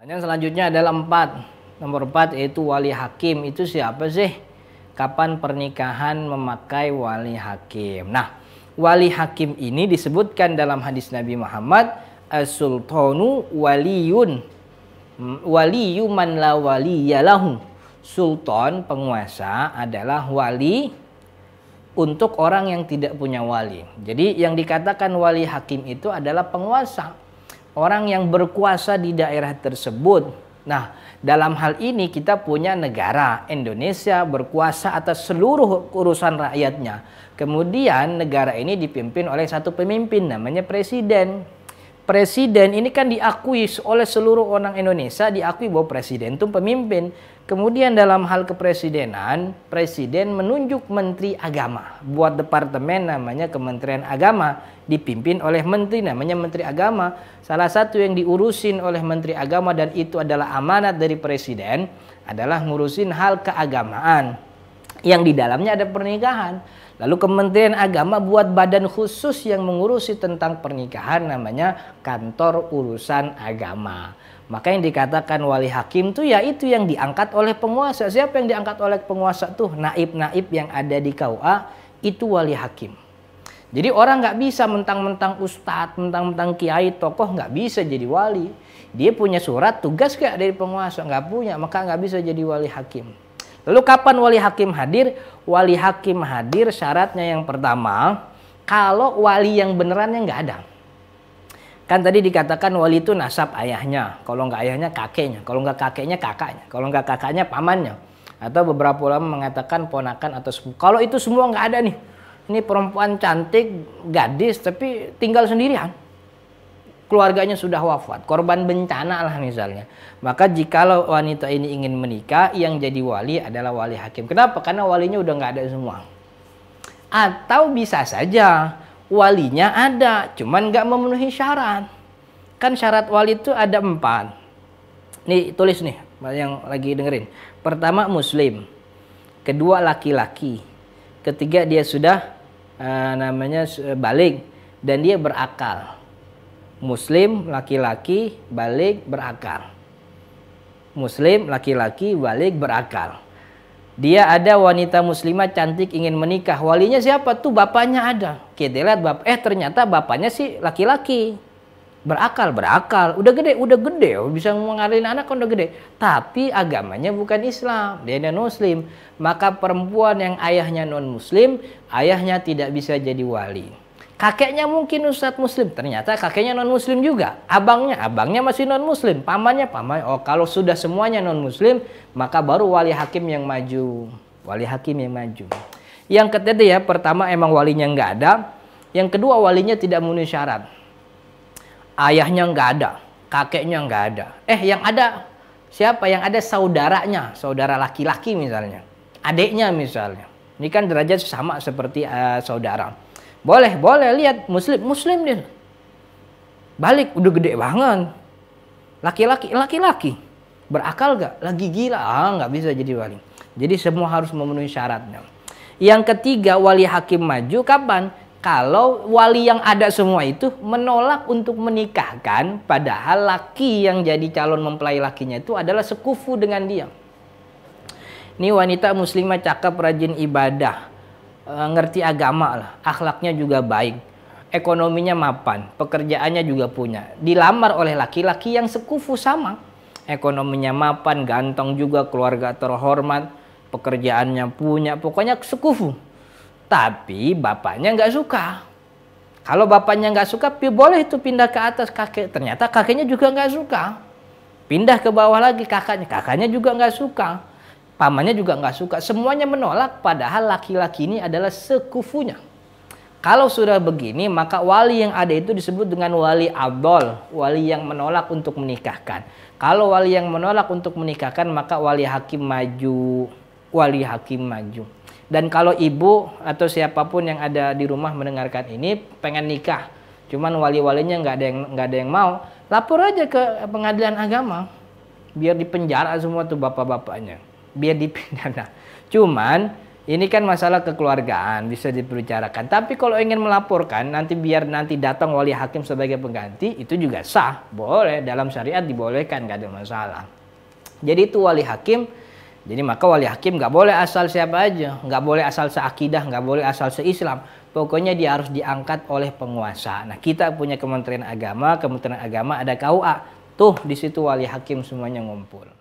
Pertanyaan selanjutnya adalah empat. Nomor empat yaitu wali hakim. Itu siapa sih? Kapan pernikahan memakai wali hakim? Nah, wali hakim ini disebutkan dalam hadis Nabi Muhammad as-sultanu waliyun hmm, waliyu la waliyalahu sultan penguasa adalah wali untuk orang yang tidak punya wali. Jadi yang dikatakan wali hakim itu adalah penguasa orang yang berkuasa di daerah tersebut. Nah, dalam hal ini kita punya negara Indonesia berkuasa atas seluruh urusan rakyatnya. Kemudian negara ini dipimpin oleh satu pemimpin namanya presiden. Presiden ini kan diakui oleh seluruh orang Indonesia diakui bahwa presiden itu pemimpin. Kemudian dalam hal kepresidenan, presiden menunjuk menteri agama buat departemen namanya Kementerian Agama dipimpin oleh menteri namanya Menteri Agama. Salah satu yang diurusin oleh Menteri Agama dan itu adalah amanat dari presiden adalah ngurusin hal keagamaan yang di dalamnya ada pernikahan. Lalu Kementerian Agama buat badan khusus yang mengurusi tentang pernikahan namanya Kantor Urusan Agama. Maka yang dikatakan wali hakim itu ya itu yang diangkat oleh penguasa. Siapa yang diangkat oleh penguasa tuh naib-naib yang ada di KUA itu wali hakim. Jadi orang nggak bisa mentang-mentang ustadz, mentang-mentang kiai, tokoh nggak bisa jadi wali. Dia punya surat tugas kayak dari penguasa nggak punya, maka nggak bisa jadi wali hakim. Lalu kapan wali hakim hadir? Wali hakim hadir syaratnya yang pertama, kalau wali yang beneran yang nggak ada. Kan tadi dikatakan wali itu nasab ayahnya, kalau nggak ayahnya kakeknya, kalau nggak kakeknya kakaknya, kalau nggak kakaknya pamannya. Atau beberapa ulama mengatakan ponakan atau sepupu. Kalau itu semua nggak ada nih, ini perempuan cantik, gadis, tapi tinggal sendirian keluarganya sudah wafat, korban bencana lah misalnya. Maka jikalau wanita ini ingin menikah, yang jadi wali adalah wali hakim. Kenapa? Karena walinya udah nggak ada semua. Atau bisa saja walinya ada, cuman nggak memenuhi syarat. Kan syarat wali itu ada empat. Nih tulis nih yang lagi dengerin. Pertama muslim, kedua laki-laki, ketiga dia sudah uh, namanya eh, balik dan dia berakal. Muslim laki-laki balik berakal. Muslim laki-laki balik berakal. Dia ada wanita muslimah cantik ingin menikah. Walinya siapa? Tuh bapaknya ada. Kita lihat bap eh ternyata bapaknya sih laki-laki. Berakal, berakal. Udah gede, udah gede. Bisa mengalirin anak kan udah gede. Tapi agamanya bukan Islam. Dia non muslim. Maka perempuan yang ayahnya non muslim, ayahnya tidak bisa jadi wali. Kakeknya mungkin Ustadz Muslim, ternyata kakeknya non-Muslim juga. Abangnya, abangnya masih non-Muslim. Pamannya, paman. Oh, kalau sudah semuanya non-Muslim, maka baru wali hakim yang maju. Wali hakim yang maju. Yang ketiga ya, pertama emang walinya nggak ada. Yang kedua walinya tidak memenuhi syarat. Ayahnya nggak ada, kakeknya nggak ada. Eh, yang ada siapa? Yang ada saudaranya, saudara laki-laki misalnya. Adiknya misalnya. Ini kan derajat sama seperti uh, saudara boleh, boleh lihat muslim, muslim dia. Balik udah gede banget. Laki-laki, laki-laki. Berakal gak? Lagi gila. Ah, nggak bisa jadi wali. Jadi semua harus memenuhi syaratnya. Yang ketiga, wali hakim maju kapan? Kalau wali yang ada semua itu menolak untuk menikahkan, padahal laki yang jadi calon mempelai lakinya itu adalah sekufu dengan dia. Ini wanita muslimah cakep rajin ibadah, Eh, ngerti agama lah, akhlaknya juga baik, ekonominya mapan, pekerjaannya juga punya. Dilamar oleh laki-laki yang sekufu sama, ekonominya mapan, ganteng juga, keluarga terhormat, pekerjaannya punya, pokoknya sekufu. Tapi bapaknya nggak suka. Kalau bapaknya nggak suka, boleh itu pindah ke atas kakek. Ternyata kakeknya juga nggak suka. Pindah ke bawah lagi kakaknya, kakaknya juga nggak suka Pamannya juga nggak suka. Semuanya menolak padahal laki-laki ini adalah sekufunya. Kalau sudah begini, maka wali yang ada itu disebut dengan wali abdol, wali yang menolak untuk menikahkan. Kalau wali yang menolak untuk menikahkan, maka wali hakim maju, wali hakim maju. Dan kalau ibu atau siapapun yang ada di rumah mendengarkan ini pengen nikah, cuman wali-walinya nggak ada yang nggak ada yang mau, lapor aja ke pengadilan agama, biar dipenjara semua tuh bapak-bapaknya biar dipidana. Cuman ini kan masalah kekeluargaan bisa dibicarakan. Tapi kalau ingin melaporkan nanti biar nanti datang wali hakim sebagai pengganti itu juga sah, boleh dalam syariat dibolehkan gak ada masalah. Jadi itu wali hakim. Jadi maka wali hakim nggak boleh asal siapa aja, nggak boleh asal seakidah, nggak boleh asal seislam. Pokoknya dia harus diangkat oleh penguasa. Nah kita punya Kementerian Agama, Kementerian Agama ada KUA. Tuh di situ wali hakim semuanya ngumpul.